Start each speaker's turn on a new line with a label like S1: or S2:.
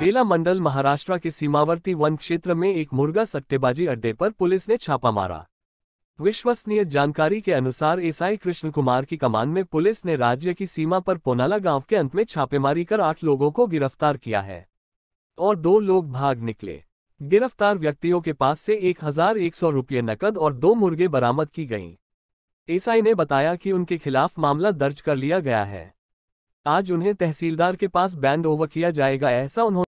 S1: बेला मंडल महाराष्ट्र के सीमावर्ती वन क्षेत्र में एक मुर्गा सट्टेबाजी अड्डे पर पुलिस ने छापा मारा विश्वसनीय जानकारी के अनुसार एसआई कृष्ण कुमार की कमान में पुलिस ने राज्य की सीमा पर पोनाला गांव के अंत में छापेमारी कर आठ लोगों को गिरफ्तार किया है और दो लोग भाग निकले गिरफ्तार व्यक्तियों के पास से एक हजार एक सौ रुपये नकद और दो मुर्गे बरामद की गईं एसआई ने बताया कि उनके खिलाफ मामला दर्ज कर लिया गया है आज उन्हें तहसीलदार के पास बैंड ओवर किया जाएगा ऐसा उन्होंने